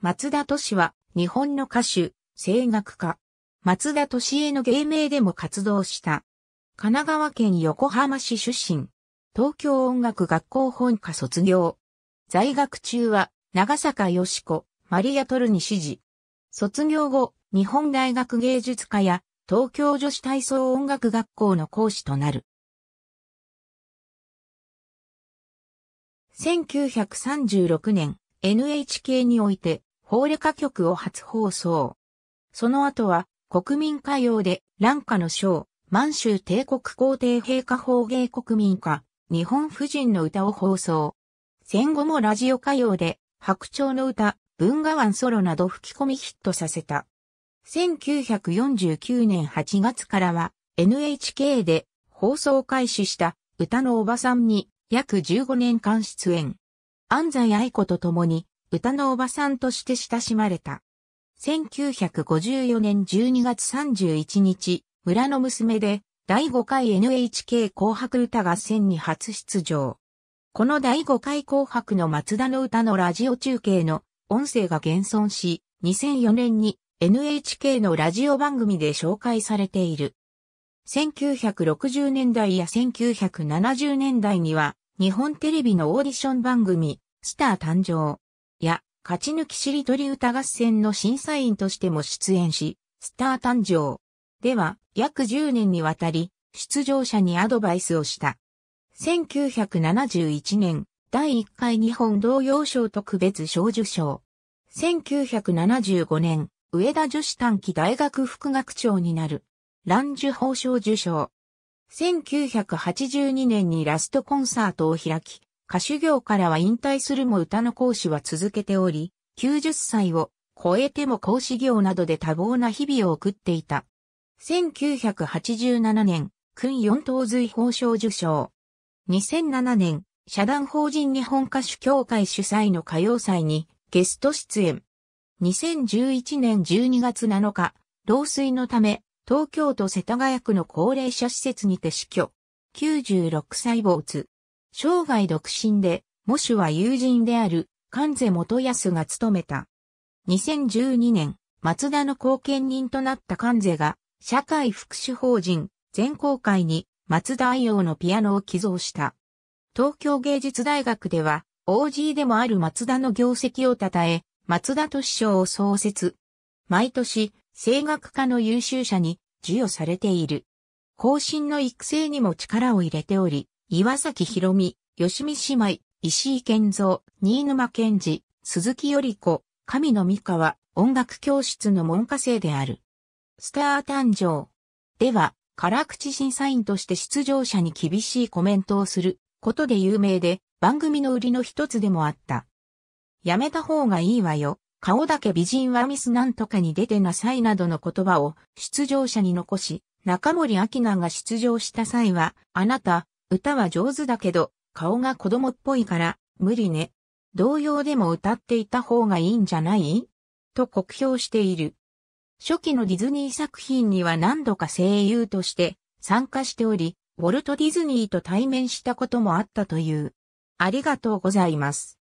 松田敏は、日本の歌手、声楽家。松田敏への芸名でも活動した。神奈川県横浜市出身。東京音楽学校本科卒業。在学中は、長坂よし子、マリアトルに指示。卒業後、日本大学芸術科や、東京女子体操音楽学校の講師となる。1936年、NHK において、法令歌曲を初放送。その後は、国民歌謡で、蘭歌の章、満州帝国皇帝陛下法芸国民歌、日本婦人の歌を放送。戦後もラジオ歌謡で、白鳥の歌、文画湾ソロなど吹き込みヒットさせた。1949年8月からは NHK で放送開始した歌のおばさんに約15年間出演。安西愛子と共に歌のおばさんとして親しまれた。1954年12月31日、村の娘で第5回 NHK 紅白歌合戦に初出場。この第5回紅白の松田の歌のラジオ中継の音声が現存し、2004年に NHK のラジオ番組で紹介されている。1960年代や1970年代には日本テレビのオーディション番組、スター誕生、や、勝ち抜きしりとり歌合戦の審査員としても出演し、スター誕生。では、約10年にわたり、出場者にアドバイスをした。1971年、第1回日本童謡賞特別賞受賞。1975年、上田女子短期大学副学長になる。ランジュ法賞受賞。1982年にラストコンサートを開き、歌手業からは引退するも歌の講師は続けており、90歳を超えても講師業などで多忙な日々を送っていた。1987年、訓四等随法賞受賞。2007年、社団法人日本歌手協会主催の歌謡祭にゲスト出演。2011年12月7日、老衰のため、東京都世田谷区の高齢者施設にて死去。96歳没。生涯独身で、喪主は友人である、関瀬元康が務めた。2012年、松田の後見人となった関瀬が、社会福祉法人、全公会に、松田愛用のピアノを寄贈した。東京芸術大学では、OG でもある松田の業績を称え、松田都市賞を創設。毎年、声楽家の優秀者に授与されている。後進の育成にも力を入れており、岩崎宏美、吉見姉妹、石井健三、新沼健二、鈴木より子、神野美香は音楽教室の門下生である。スター誕生。では、辛口審査員として出場者に厳しいコメントをすることで有名で、番組の売りの一つでもあった。やめた方がいいわよ。顔だけ美人はミスなんとかに出てなさいなどの言葉を出場者に残し、中森明菜が出場した際は、あなた、歌は上手だけど、顔が子供っぽいから、無理ね。同様でも歌っていた方がいいんじゃないと酷評している。初期のディズニー作品には何度か声優として参加しており、ウォルト・ディズニーと対面したこともあったという。ありがとうございます。